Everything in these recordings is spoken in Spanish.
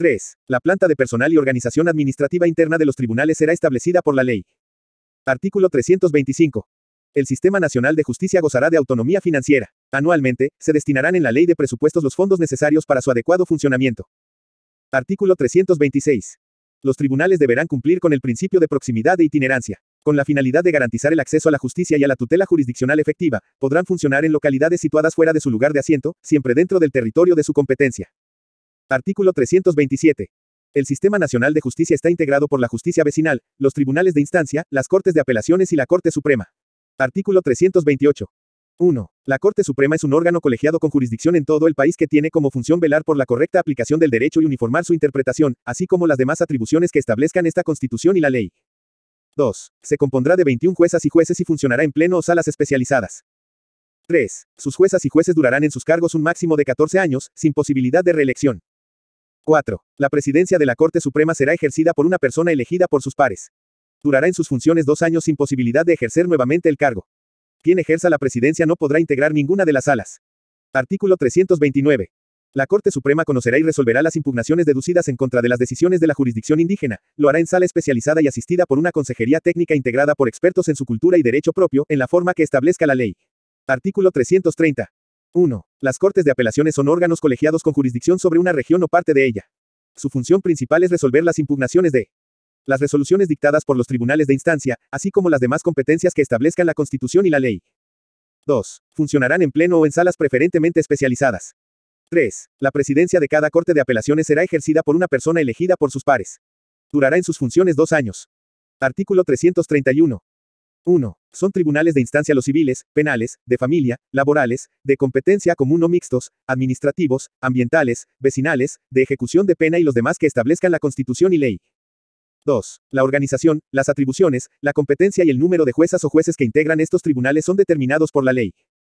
3. La planta de personal y organización administrativa interna de los tribunales será establecida por la ley. Artículo 325. El Sistema Nacional de Justicia gozará de autonomía financiera. Anualmente, se destinarán en la ley de presupuestos los fondos necesarios para su adecuado funcionamiento. Artículo 326. Los tribunales deberán cumplir con el principio de proximidad e itinerancia. Con la finalidad de garantizar el acceso a la justicia y a la tutela jurisdiccional efectiva, podrán funcionar en localidades situadas fuera de su lugar de asiento, siempre dentro del territorio de su competencia. Artículo 327. El Sistema Nacional de Justicia está integrado por la Justicia Vecinal, los Tribunales de Instancia, las Cortes de Apelaciones y la Corte Suprema. Artículo 328. 1. La Corte Suprema es un órgano colegiado con jurisdicción en todo el país que tiene como función velar por la correcta aplicación del derecho y uniformar su interpretación, así como las demás atribuciones que establezcan esta Constitución y la ley. 2. Se compondrá de 21 juezas y jueces y funcionará en pleno o salas especializadas. 3. Sus juezas y jueces durarán en sus cargos un máximo de 14 años, sin posibilidad de reelección. 4. La presidencia de la Corte Suprema será ejercida por una persona elegida por sus pares. Durará en sus funciones dos años sin posibilidad de ejercer nuevamente el cargo. Quien ejerza la presidencia no podrá integrar ninguna de las salas. Artículo 329. La Corte Suprema conocerá y resolverá las impugnaciones deducidas en contra de las decisiones de la jurisdicción indígena, lo hará en sala especializada y asistida por una consejería técnica integrada por expertos en su cultura y derecho propio, en la forma que establezca la ley. Artículo 330. 1. Las Cortes de Apelaciones son órganos colegiados con jurisdicción sobre una región o parte de ella. Su función principal es resolver las impugnaciones de las resoluciones dictadas por los tribunales de instancia, así como las demás competencias que establezcan la Constitución y la ley. 2. Funcionarán en pleno o en salas preferentemente especializadas. 3. La presidencia de cada Corte de Apelaciones será ejercida por una persona elegida por sus pares. Durará en sus funciones dos años. Artículo 331. 1. Son tribunales de instancia los civiles, penales, de familia, laborales, de competencia común o mixtos, administrativos, ambientales, vecinales, de ejecución de pena y los demás que establezcan la Constitución y ley. 2. La organización, las atribuciones, la competencia y el número de juezas o jueces que integran estos tribunales son determinados por la ley.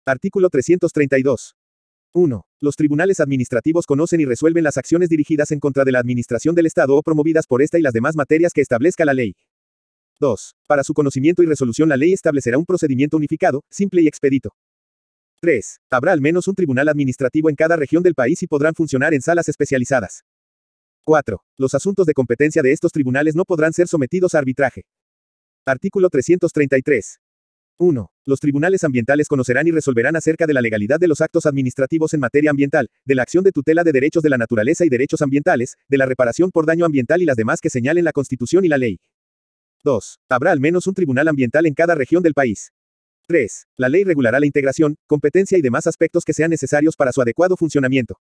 Artículo 332. 1. Los tribunales administrativos conocen y resuelven las acciones dirigidas en contra de la administración del Estado o promovidas por esta y las demás materias que establezca la ley. 2. Para su conocimiento y resolución la ley establecerá un procedimiento unificado, simple y expedito. 3. Habrá al menos un tribunal administrativo en cada región del país y podrán funcionar en salas especializadas. 4. Los asuntos de competencia de estos tribunales no podrán ser sometidos a arbitraje. Artículo 333. 1. Los tribunales ambientales conocerán y resolverán acerca de la legalidad de los actos administrativos en materia ambiental, de la acción de tutela de derechos de la naturaleza y derechos ambientales, de la reparación por daño ambiental y las demás que señalen la Constitución y la ley. 2. Habrá al menos un tribunal ambiental en cada región del país. 3. La ley regulará la integración, competencia y demás aspectos que sean necesarios para su adecuado funcionamiento.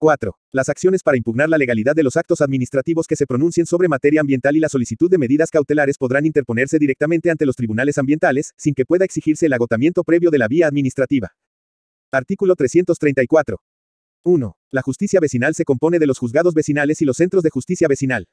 4. Las acciones para impugnar la legalidad de los actos administrativos que se pronuncien sobre materia ambiental y la solicitud de medidas cautelares podrán interponerse directamente ante los tribunales ambientales, sin que pueda exigirse el agotamiento previo de la vía administrativa. Artículo 334. 1. La justicia vecinal se compone de los juzgados vecinales y los centros de justicia vecinal.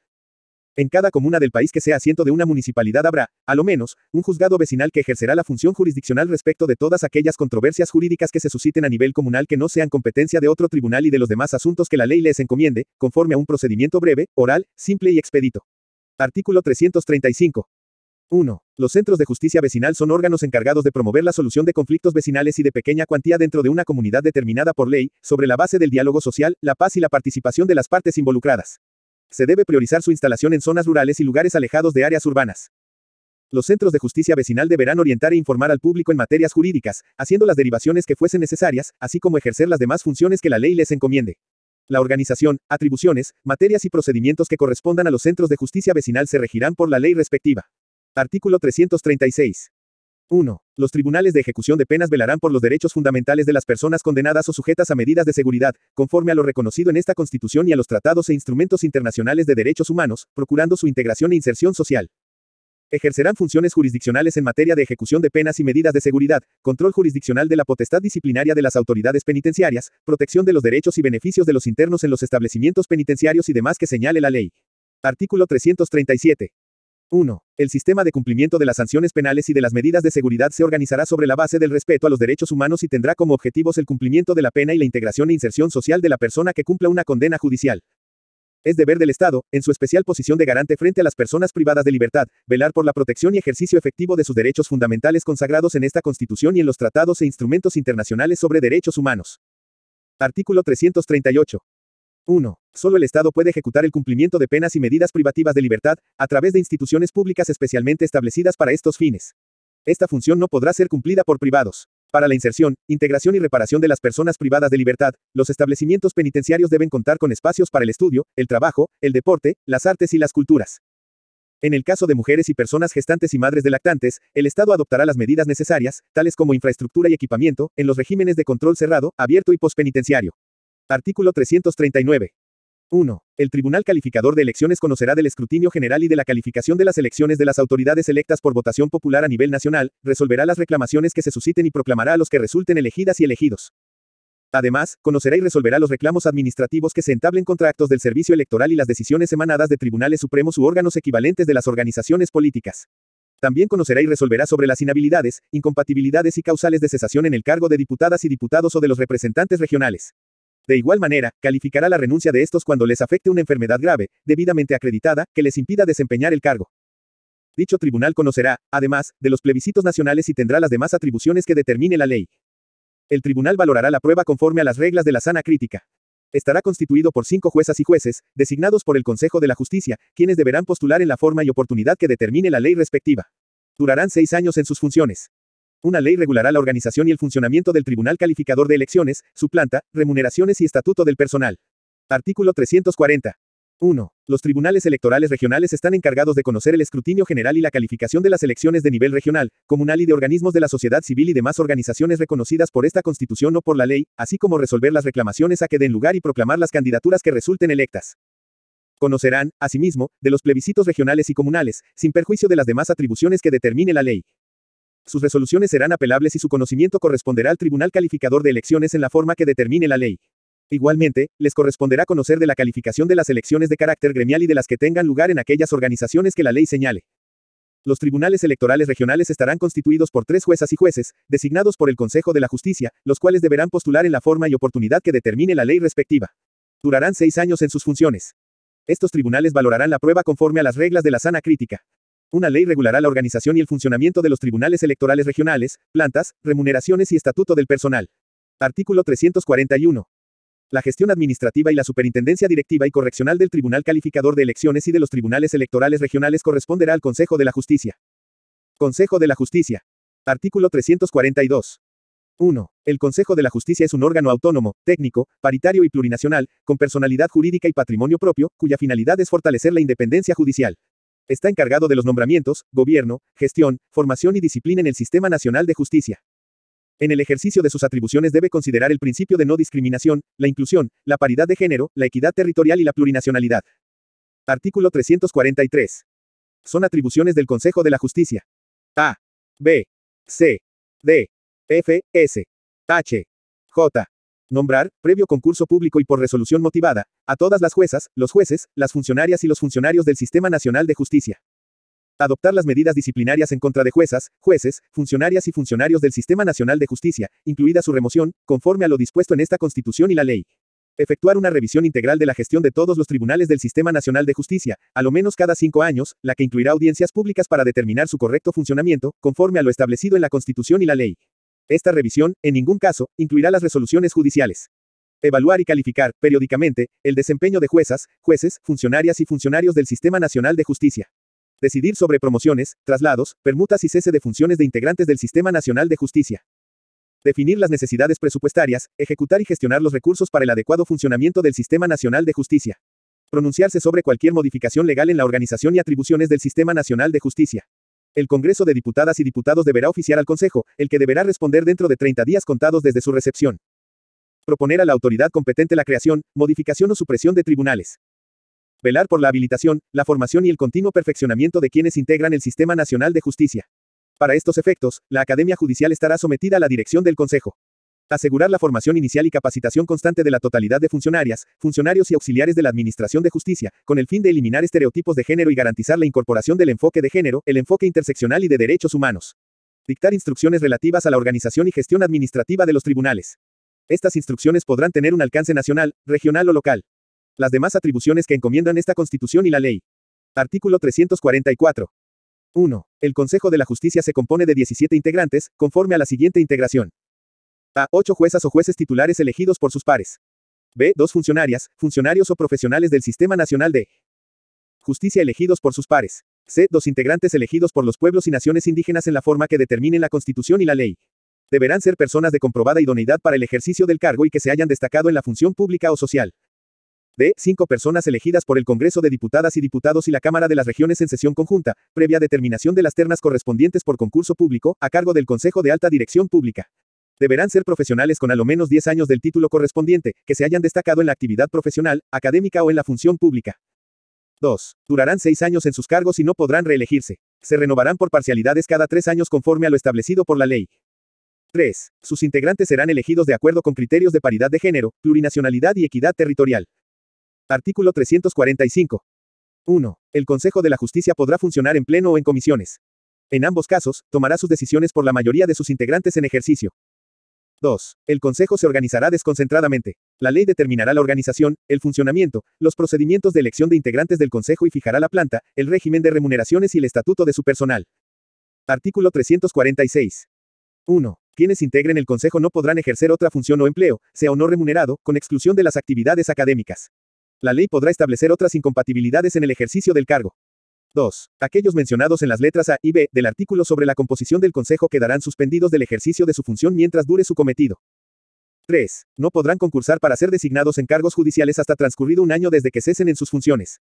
En cada comuna del país que sea asiento de una municipalidad habrá, a lo menos, un juzgado vecinal que ejercerá la función jurisdiccional respecto de todas aquellas controversias jurídicas que se susciten a nivel comunal que no sean competencia de otro tribunal y de los demás asuntos que la ley les encomiende, conforme a un procedimiento breve, oral, simple y expedito. Artículo 335. 1. Los centros de justicia vecinal son órganos encargados de promover la solución de conflictos vecinales y de pequeña cuantía dentro de una comunidad determinada por ley, sobre la base del diálogo social, la paz y la participación de las partes involucradas. Se debe priorizar su instalación en zonas rurales y lugares alejados de áreas urbanas. Los centros de justicia vecinal deberán orientar e informar al público en materias jurídicas, haciendo las derivaciones que fuesen necesarias, así como ejercer las demás funciones que la ley les encomiende. La organización, atribuciones, materias y procedimientos que correspondan a los centros de justicia vecinal se regirán por la ley respectiva. Artículo 336. 1. Los tribunales de ejecución de penas velarán por los derechos fundamentales de las personas condenadas o sujetas a medidas de seguridad, conforme a lo reconocido en esta Constitución y a los tratados e instrumentos internacionales de derechos humanos, procurando su integración e inserción social. Ejercerán funciones jurisdiccionales en materia de ejecución de penas y medidas de seguridad, control jurisdiccional de la potestad disciplinaria de las autoridades penitenciarias, protección de los derechos y beneficios de los internos en los establecimientos penitenciarios y demás que señale la ley. Artículo 337. 1. El sistema de cumplimiento de las sanciones penales y de las medidas de seguridad se organizará sobre la base del respeto a los derechos humanos y tendrá como objetivos el cumplimiento de la pena y la integración e inserción social de la persona que cumpla una condena judicial. Es deber del Estado, en su especial posición de garante frente a las personas privadas de libertad, velar por la protección y ejercicio efectivo de sus derechos fundamentales consagrados en esta Constitución y en los tratados e instrumentos internacionales sobre derechos humanos. Artículo 338. 1. Solo el Estado puede ejecutar el cumplimiento de penas y medidas privativas de libertad, a través de instituciones públicas especialmente establecidas para estos fines. Esta función no podrá ser cumplida por privados. Para la inserción, integración y reparación de las personas privadas de libertad, los establecimientos penitenciarios deben contar con espacios para el estudio, el trabajo, el deporte, las artes y las culturas. En el caso de mujeres y personas gestantes y madres de lactantes, el Estado adoptará las medidas necesarias, tales como infraestructura y equipamiento, en los regímenes de control cerrado, abierto y postpenitenciario. Artículo 339. 1. El Tribunal Calificador de Elecciones conocerá del escrutinio general y de la calificación de las elecciones de las autoridades electas por votación popular a nivel nacional, resolverá las reclamaciones que se susciten y proclamará a los que resulten elegidas y elegidos. Además, conocerá y resolverá los reclamos administrativos que se entablen contra actos del servicio electoral y las decisiones emanadas de tribunales supremos u órganos equivalentes de las organizaciones políticas. También conocerá y resolverá sobre las inhabilidades, incompatibilidades y causales de cesación en el cargo de diputadas y diputados o de los representantes regionales. De igual manera, calificará la renuncia de estos cuando les afecte una enfermedad grave, debidamente acreditada, que les impida desempeñar el cargo. Dicho tribunal conocerá, además, de los plebiscitos nacionales y tendrá las demás atribuciones que determine la ley. El tribunal valorará la prueba conforme a las reglas de la sana crítica. Estará constituido por cinco juezas y jueces, designados por el Consejo de la Justicia, quienes deberán postular en la forma y oportunidad que determine la ley respectiva. Durarán seis años en sus funciones. Una ley regulará la organización y el funcionamiento del Tribunal Calificador de Elecciones, su planta, remuneraciones y estatuto del personal. Artículo 340. 1. Los tribunales electorales regionales están encargados de conocer el escrutinio general y la calificación de las elecciones de nivel regional, comunal y de organismos de la sociedad civil y demás organizaciones reconocidas por esta constitución o por la ley, así como resolver las reclamaciones a que den lugar y proclamar las candidaturas que resulten electas. Conocerán, asimismo, de los plebiscitos regionales y comunales, sin perjuicio de las demás atribuciones que determine la ley. Sus resoluciones serán apelables y su conocimiento corresponderá al Tribunal Calificador de Elecciones en la forma que determine la ley. Igualmente, les corresponderá conocer de la calificación de las elecciones de carácter gremial y de las que tengan lugar en aquellas organizaciones que la ley señale. Los tribunales electorales regionales estarán constituidos por tres juezas y jueces, designados por el Consejo de la Justicia, los cuales deberán postular en la forma y oportunidad que determine la ley respectiva. Durarán seis años en sus funciones. Estos tribunales valorarán la prueba conforme a las reglas de la sana crítica. Una ley regulará la organización y el funcionamiento de los tribunales electorales regionales, plantas, remuneraciones y estatuto del personal. Artículo 341. La gestión administrativa y la superintendencia directiva y correccional del Tribunal Calificador de Elecciones y de los Tribunales Electorales Regionales corresponderá al Consejo de la Justicia. Consejo de la Justicia. Artículo 342. 1. El Consejo de la Justicia es un órgano autónomo, técnico, paritario y plurinacional, con personalidad jurídica y patrimonio propio, cuya finalidad es fortalecer la independencia judicial. Está encargado de los nombramientos, gobierno, gestión, formación y disciplina en el Sistema Nacional de Justicia. En el ejercicio de sus atribuciones debe considerar el principio de no discriminación, la inclusión, la paridad de género, la equidad territorial y la plurinacionalidad. Artículo 343. Son atribuciones del Consejo de la Justicia. A. B. C. D. F. S. H. J. Nombrar, previo concurso público y por resolución motivada, a todas las juezas, los jueces, las funcionarias y los funcionarios del Sistema Nacional de Justicia. Adoptar las medidas disciplinarias en contra de juezas, jueces, funcionarias y funcionarios del Sistema Nacional de Justicia, incluida su remoción, conforme a lo dispuesto en esta Constitución y la ley. Efectuar una revisión integral de la gestión de todos los tribunales del Sistema Nacional de Justicia, a lo menos cada cinco años, la que incluirá audiencias públicas para determinar su correcto funcionamiento, conforme a lo establecido en la Constitución y la ley. Esta revisión, en ningún caso, incluirá las resoluciones judiciales. Evaluar y calificar, periódicamente, el desempeño de juezas, jueces, funcionarias y funcionarios del Sistema Nacional de Justicia. Decidir sobre promociones, traslados, permutas y cese de funciones de integrantes del Sistema Nacional de Justicia. Definir las necesidades presupuestarias, ejecutar y gestionar los recursos para el adecuado funcionamiento del Sistema Nacional de Justicia. Pronunciarse sobre cualquier modificación legal en la organización y atribuciones del Sistema Nacional de Justicia. El Congreso de Diputadas y Diputados deberá oficiar al Consejo, el que deberá responder dentro de 30 días contados desde su recepción. Proponer a la autoridad competente la creación, modificación o supresión de tribunales. Velar por la habilitación, la formación y el continuo perfeccionamiento de quienes integran el Sistema Nacional de Justicia. Para estos efectos, la Academia Judicial estará sometida a la dirección del Consejo. Asegurar la formación inicial y capacitación constante de la totalidad de funcionarias, funcionarios y auxiliares de la Administración de Justicia, con el fin de eliminar estereotipos de género y garantizar la incorporación del enfoque de género, el enfoque interseccional y de derechos humanos. Dictar instrucciones relativas a la organización y gestión administrativa de los tribunales. Estas instrucciones podrán tener un alcance nacional, regional o local. Las demás atribuciones que encomiendan esta Constitución y la ley. Artículo 344. 1. El Consejo de la Justicia se compone de 17 integrantes, conforme a la siguiente integración. A. Ocho juezas o jueces titulares elegidos por sus pares. B. Dos funcionarias, funcionarios o profesionales del Sistema Nacional de Justicia elegidos por sus pares. C. Dos integrantes elegidos por los pueblos y naciones indígenas en la forma que determinen la Constitución y la ley. Deberán ser personas de comprobada idoneidad para el ejercicio del cargo y que se hayan destacado en la función pública o social. D. Cinco personas elegidas por el Congreso de Diputadas y Diputados y la Cámara de las Regiones en sesión conjunta, previa determinación de las ternas correspondientes por concurso público, a cargo del Consejo de Alta Dirección Pública. Deberán ser profesionales con al menos 10 años del título correspondiente, que se hayan destacado en la actividad profesional, académica o en la función pública. 2. Durarán 6 años en sus cargos y no podrán reelegirse. Se renovarán por parcialidades cada 3 años conforme a lo establecido por la ley. 3. Sus integrantes serán elegidos de acuerdo con criterios de paridad de género, plurinacionalidad y equidad territorial. Artículo 345. 1. El Consejo de la Justicia podrá funcionar en pleno o en comisiones. En ambos casos, tomará sus decisiones por la mayoría de sus integrantes en ejercicio. 2. El Consejo se organizará desconcentradamente. La ley determinará la organización, el funcionamiento, los procedimientos de elección de integrantes del Consejo y fijará la planta, el régimen de remuneraciones y el estatuto de su personal. Artículo 346. 1. Quienes integren el Consejo no podrán ejercer otra función o empleo, sea o no remunerado, con exclusión de las actividades académicas. La ley podrá establecer otras incompatibilidades en el ejercicio del cargo. 2. Aquellos mencionados en las letras A y B del artículo sobre la composición del Consejo quedarán suspendidos del ejercicio de su función mientras dure su cometido. 3. No podrán concursar para ser designados en cargos judiciales hasta transcurrido un año desde que cesen en sus funciones.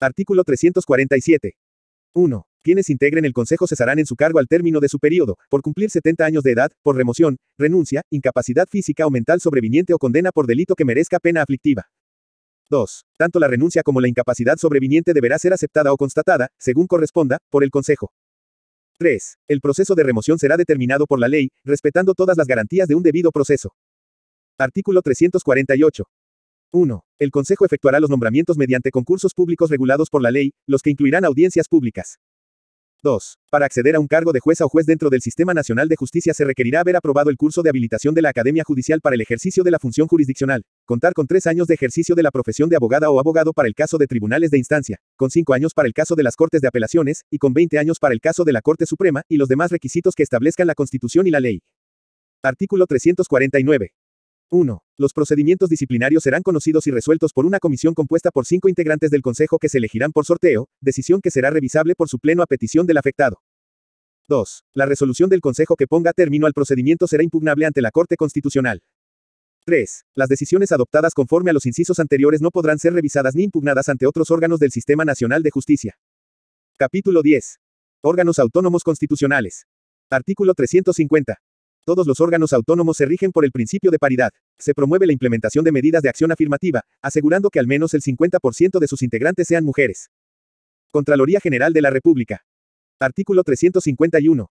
Artículo 347. 1. Quienes integren el Consejo cesarán en su cargo al término de su periodo, por cumplir 70 años de edad, por remoción, renuncia, incapacidad física o mental sobreviniente o condena por delito que merezca pena aflictiva, 2. Tanto la renuncia como la incapacidad sobreviniente deberá ser aceptada o constatada, según corresponda, por el Consejo. 3. El proceso de remoción será determinado por la ley, respetando todas las garantías de un debido proceso. Artículo 348. 1. El Consejo efectuará los nombramientos mediante concursos públicos regulados por la ley, los que incluirán audiencias públicas. 2. Para acceder a un cargo de jueza o juez dentro del Sistema Nacional de Justicia se requerirá haber aprobado el curso de habilitación de la Academia Judicial para el ejercicio de la función jurisdiccional, contar con tres años de ejercicio de la profesión de abogada o abogado para el caso de tribunales de instancia, con cinco años para el caso de las Cortes de Apelaciones, y con 20 años para el caso de la Corte Suprema, y los demás requisitos que establezcan la Constitución y la ley. Artículo 349. 1. Los procedimientos disciplinarios serán conocidos y resueltos por una comisión compuesta por cinco integrantes del Consejo que se elegirán por sorteo, decisión que será revisable por su pleno a petición del afectado. 2. La resolución del Consejo que ponga término al procedimiento será impugnable ante la Corte Constitucional. 3. Las decisiones adoptadas conforme a los incisos anteriores no podrán ser revisadas ni impugnadas ante otros órganos del Sistema Nacional de Justicia. Capítulo 10. Órganos autónomos constitucionales. Artículo 350. Todos los órganos autónomos se rigen por el principio de paridad. Se promueve la implementación de medidas de acción afirmativa, asegurando que al menos el 50% de sus integrantes sean mujeres. Contraloría General de la República. Artículo 351.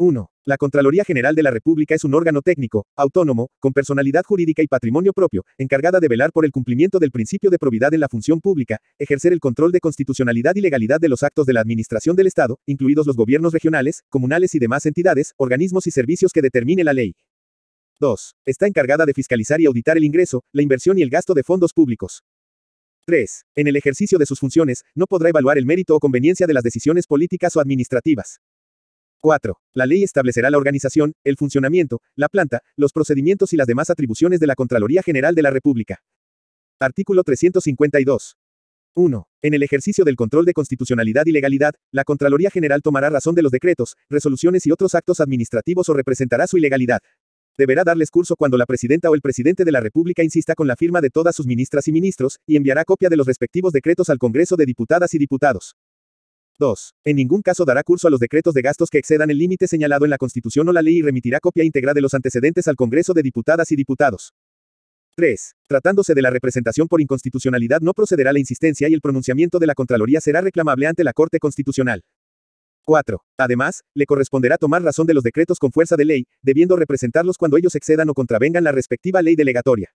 1. La Contraloría General de la República es un órgano técnico, autónomo, con personalidad jurídica y patrimonio propio, encargada de velar por el cumplimiento del principio de probidad en la función pública, ejercer el control de constitucionalidad y legalidad de los actos de la Administración del Estado, incluidos los gobiernos regionales, comunales y demás entidades, organismos y servicios que determine la ley. 2. Está encargada de fiscalizar y auditar el ingreso, la inversión y el gasto de fondos públicos. 3. En el ejercicio de sus funciones, no podrá evaluar el mérito o conveniencia de las decisiones políticas o administrativas. 4. La ley establecerá la organización, el funcionamiento, la planta, los procedimientos y las demás atribuciones de la Contraloría General de la República. Artículo 352. 1. En el ejercicio del control de constitucionalidad y legalidad, la Contraloría General tomará razón de los decretos, resoluciones y otros actos administrativos o representará su ilegalidad. Deberá darles curso cuando la presidenta o el presidente de la República insista con la firma de todas sus ministras y ministros, y enviará copia de los respectivos decretos al Congreso de Diputadas y Diputados. 2. En ningún caso dará curso a los decretos de gastos que excedan el límite señalado en la Constitución o la ley y remitirá copia íntegra de los antecedentes al Congreso de Diputadas y Diputados. 3. Tratándose de la representación por inconstitucionalidad no procederá la insistencia y el pronunciamiento de la Contraloría será reclamable ante la Corte Constitucional. 4. Además, le corresponderá tomar razón de los decretos con fuerza de ley, debiendo representarlos cuando ellos excedan o contravengan la respectiva ley delegatoria.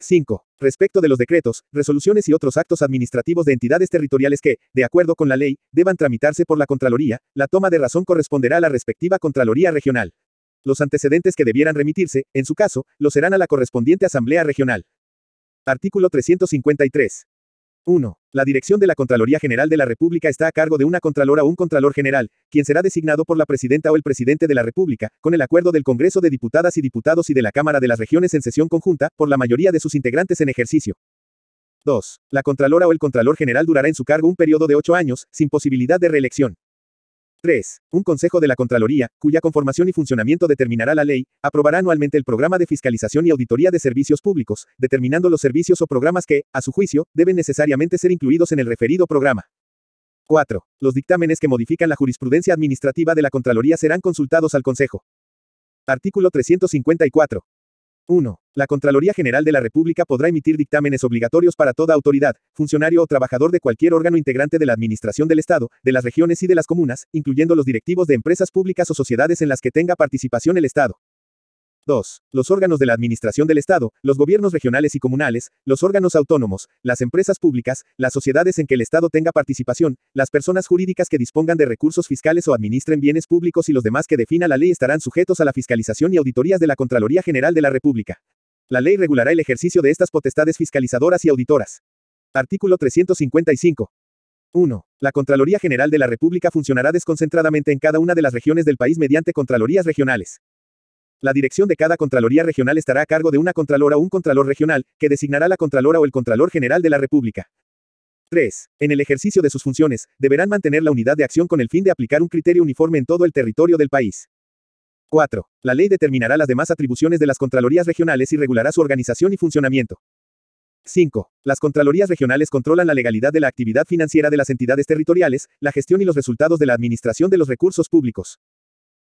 5. Respecto de los decretos, resoluciones y otros actos administrativos de entidades territoriales que, de acuerdo con la ley, deban tramitarse por la Contraloría, la toma de razón corresponderá a la respectiva Contraloría Regional. Los antecedentes que debieran remitirse, en su caso, lo serán a la correspondiente Asamblea Regional. Artículo 353. 1. La dirección de la Contraloría General de la República está a cargo de una Contralora o un Contralor General, quien será designado por la Presidenta o el Presidente de la República, con el acuerdo del Congreso de Diputadas y Diputados y de la Cámara de las Regiones en sesión conjunta, por la mayoría de sus integrantes en ejercicio. 2. La Contralora o el Contralor General durará en su cargo un periodo de ocho años, sin posibilidad de reelección. 3. Un consejo de la Contraloría, cuya conformación y funcionamiento determinará la ley, aprobará anualmente el programa de fiscalización y auditoría de servicios públicos, determinando los servicios o programas que, a su juicio, deben necesariamente ser incluidos en el referido programa. 4. Los dictámenes que modifican la jurisprudencia administrativa de la Contraloría serán consultados al Consejo. Artículo 354. 1. La Contraloría General de la República podrá emitir dictámenes obligatorios para toda autoridad, funcionario o trabajador de cualquier órgano integrante de la Administración del Estado, de las regiones y de las comunas, incluyendo los directivos de empresas públicas o sociedades en las que tenga participación el Estado. 2. Los órganos de la Administración del Estado, los gobiernos regionales y comunales, los órganos autónomos, las empresas públicas, las sociedades en que el Estado tenga participación, las personas jurídicas que dispongan de recursos fiscales o administren bienes públicos y los demás que defina la ley estarán sujetos a la fiscalización y auditorías de la Contraloría General de la República. La ley regulará el ejercicio de estas potestades fiscalizadoras y auditoras. Artículo 355. 1. La Contraloría General de la República funcionará desconcentradamente en cada una de las regiones del país mediante Contralorías regionales. La dirección de cada Contraloría Regional estará a cargo de una Contralora o un Contralor Regional, que designará la Contralora o el Contralor General de la República. 3. En el ejercicio de sus funciones, deberán mantener la unidad de acción con el fin de aplicar un criterio uniforme en todo el territorio del país. 4. La ley determinará las demás atribuciones de las Contralorías regionales y regulará su organización y funcionamiento. 5. Las Contralorías regionales controlan la legalidad de la actividad financiera de las entidades territoriales, la gestión y los resultados de la administración de los recursos públicos.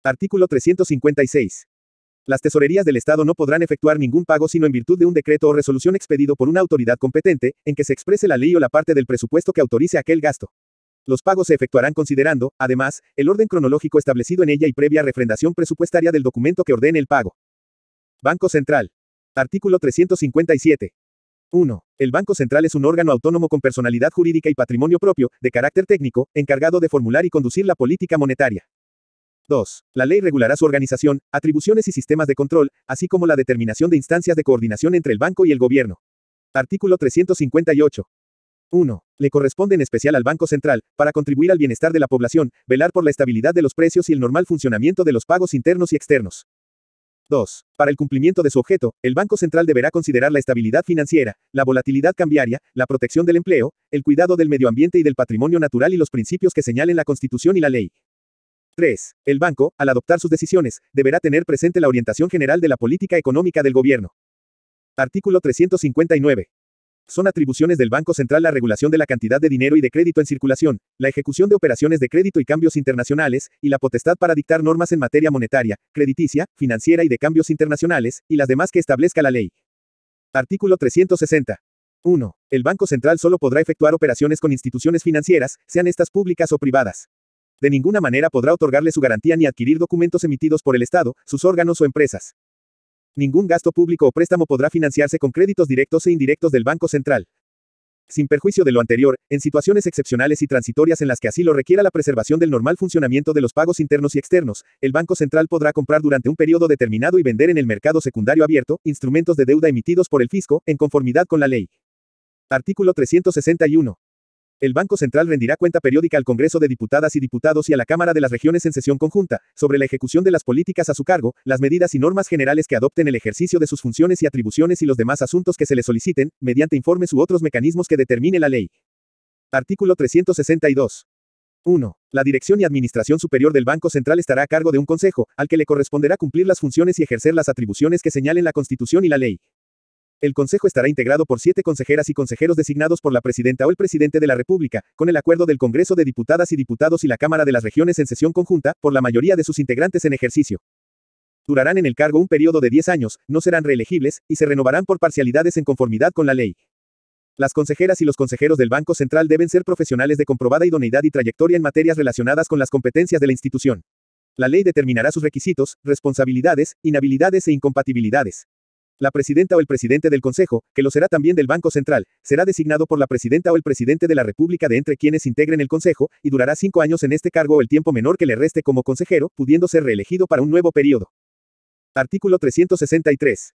Artículo 356. Las tesorerías del Estado no podrán efectuar ningún pago sino en virtud de un decreto o resolución expedido por una autoridad competente, en que se exprese la ley o la parte del presupuesto que autorice aquel gasto. Los pagos se efectuarán considerando, además, el orden cronológico establecido en ella y previa refrendación presupuestaria del documento que ordene el pago. Banco Central. Artículo 357. 1. El Banco Central es un órgano autónomo con personalidad jurídica y patrimonio propio, de carácter técnico, encargado de formular y conducir la política monetaria. 2. La ley regulará su organización, atribuciones y sistemas de control, así como la determinación de instancias de coordinación entre el banco y el gobierno. Artículo 358. 1. Le corresponde en especial al Banco Central, para contribuir al bienestar de la población, velar por la estabilidad de los precios y el normal funcionamiento de los pagos internos y externos. 2. Para el cumplimiento de su objeto, el Banco Central deberá considerar la estabilidad financiera, la volatilidad cambiaria, la protección del empleo, el cuidado del medio ambiente y del patrimonio natural y los principios que señalen la Constitución y la ley. 3. El banco, al adoptar sus decisiones, deberá tener presente la orientación general de la política económica del gobierno. Artículo 359. Son atribuciones del Banco Central la regulación de la cantidad de dinero y de crédito en circulación, la ejecución de operaciones de crédito y cambios internacionales, y la potestad para dictar normas en materia monetaria, crediticia, financiera y de cambios internacionales, y las demás que establezca la ley. Artículo 360. 1. El Banco Central solo podrá efectuar operaciones con instituciones financieras, sean estas públicas o privadas de ninguna manera podrá otorgarle su garantía ni adquirir documentos emitidos por el Estado, sus órganos o empresas. Ningún gasto público o préstamo podrá financiarse con créditos directos e indirectos del Banco Central. Sin perjuicio de lo anterior, en situaciones excepcionales y transitorias en las que así lo requiera la preservación del normal funcionamiento de los pagos internos y externos, el Banco Central podrá comprar durante un periodo determinado y vender en el mercado secundario abierto instrumentos de deuda emitidos por el fisco, en conformidad con la ley. Artículo 361. El Banco Central rendirá cuenta periódica al Congreso de Diputadas y Diputados y a la Cámara de las Regiones en sesión conjunta, sobre la ejecución de las políticas a su cargo, las medidas y normas generales que adopten el ejercicio de sus funciones y atribuciones y los demás asuntos que se le soliciten, mediante informes u otros mecanismos que determine la ley. Artículo 362. 1. La dirección y administración superior del Banco Central estará a cargo de un consejo, al que le corresponderá cumplir las funciones y ejercer las atribuciones que señalen la Constitución y la ley. El Consejo estará integrado por siete consejeras y consejeros designados por la Presidenta o el Presidente de la República, con el acuerdo del Congreso de Diputadas y Diputados y la Cámara de las Regiones en sesión conjunta, por la mayoría de sus integrantes en ejercicio. Durarán en el cargo un periodo de 10 años, no serán reelegibles, y se renovarán por parcialidades en conformidad con la ley. Las consejeras y los consejeros del Banco Central deben ser profesionales de comprobada idoneidad y trayectoria en materias relacionadas con las competencias de la institución. La ley determinará sus requisitos, responsabilidades, inhabilidades e incompatibilidades la presidenta o el presidente del Consejo, que lo será también del Banco Central, será designado por la presidenta o el presidente de la República de entre quienes integren el Consejo, y durará cinco años en este cargo o el tiempo menor que le reste como consejero, pudiendo ser reelegido para un nuevo periodo. Artículo 363.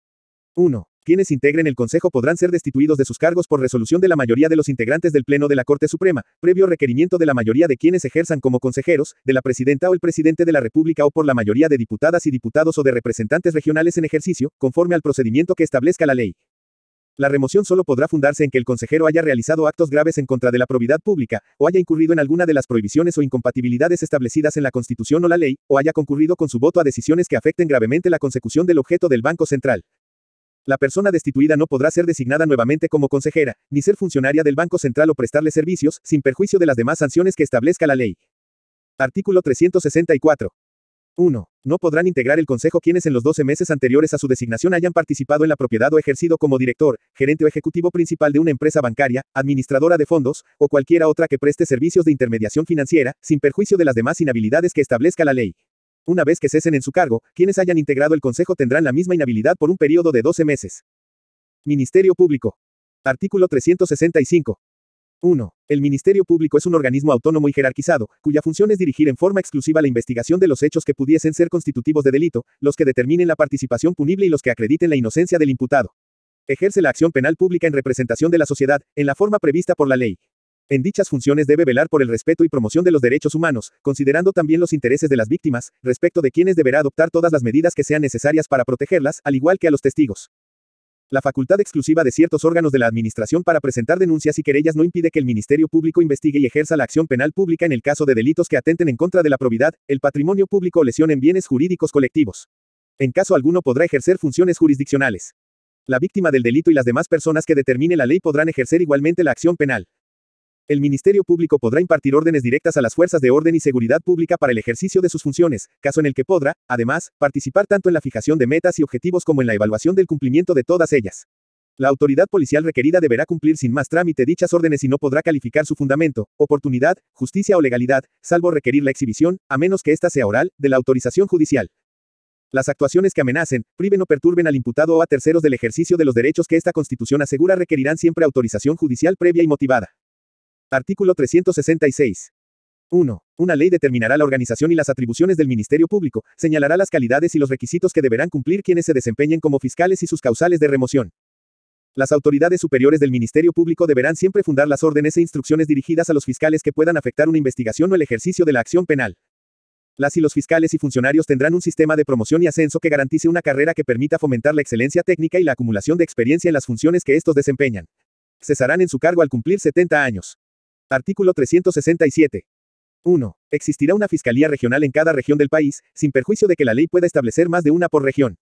1. Quienes integren el Consejo podrán ser destituidos de sus cargos por resolución de la mayoría de los integrantes del Pleno de la Corte Suprema, previo requerimiento de la mayoría de quienes ejerzan como consejeros, de la Presidenta o el Presidente de la República o por la mayoría de diputadas y diputados o de representantes regionales en ejercicio, conforme al procedimiento que establezca la ley. La remoción solo podrá fundarse en que el consejero haya realizado actos graves en contra de la probidad pública, o haya incurrido en alguna de las prohibiciones o incompatibilidades establecidas en la Constitución o la ley, o haya concurrido con su voto a decisiones que afecten gravemente la consecución del objeto del Banco Central. La persona destituida no podrá ser designada nuevamente como consejera, ni ser funcionaria del Banco Central o prestarle servicios, sin perjuicio de las demás sanciones que establezca la ley. Artículo 364. 1. No podrán integrar el Consejo quienes en los 12 meses anteriores a su designación hayan participado en la propiedad o ejercido como director, gerente o ejecutivo principal de una empresa bancaria, administradora de fondos, o cualquiera otra que preste servicios de intermediación financiera, sin perjuicio de las demás inhabilidades que establezca la ley. Una vez que cesen en su cargo, quienes hayan integrado el Consejo tendrán la misma inhabilidad por un periodo de 12 meses. Ministerio Público. Artículo 365. 1. El Ministerio Público es un organismo autónomo y jerarquizado, cuya función es dirigir en forma exclusiva la investigación de los hechos que pudiesen ser constitutivos de delito, los que determinen la participación punible y los que acrediten la inocencia del imputado. Ejerce la acción penal pública en representación de la sociedad, en la forma prevista por la ley. En dichas funciones debe velar por el respeto y promoción de los derechos humanos, considerando también los intereses de las víctimas, respecto de quienes deberá adoptar todas las medidas que sean necesarias para protegerlas, al igual que a los testigos. La facultad exclusiva de ciertos órganos de la Administración para presentar denuncias y querellas no impide que el Ministerio Público investigue y ejerza la acción penal pública en el caso de delitos que atenten en contra de la probidad, el patrimonio público o lesionen bienes jurídicos colectivos. En caso alguno podrá ejercer funciones jurisdiccionales. La víctima del delito y las demás personas que determine la ley podrán ejercer igualmente la acción penal. El Ministerio Público podrá impartir órdenes directas a las fuerzas de orden y seguridad pública para el ejercicio de sus funciones, caso en el que podrá, además, participar tanto en la fijación de metas y objetivos como en la evaluación del cumplimiento de todas ellas. La autoridad policial requerida deberá cumplir sin más trámite dichas órdenes y no podrá calificar su fundamento, oportunidad, justicia o legalidad, salvo requerir la exhibición, a menos que ésta sea oral, de la autorización judicial. Las actuaciones que amenacen, priven o perturben al imputado o a terceros del ejercicio de los derechos que esta Constitución asegura requerirán siempre autorización judicial previa y motivada. Artículo 366. 1. Una ley determinará la organización y las atribuciones del Ministerio Público, señalará las calidades y los requisitos que deberán cumplir quienes se desempeñen como fiscales y sus causales de remoción. Las autoridades superiores del Ministerio Público deberán siempre fundar las órdenes e instrucciones dirigidas a los fiscales que puedan afectar una investigación o el ejercicio de la acción penal. Las y los fiscales y funcionarios tendrán un sistema de promoción y ascenso que garantice una carrera que permita fomentar la excelencia técnica y la acumulación de experiencia en las funciones que estos desempeñan. Cesarán en su cargo al cumplir 70 años. Artículo 367. 1. Existirá una fiscalía regional en cada región del país, sin perjuicio de que la ley pueda establecer más de una por región.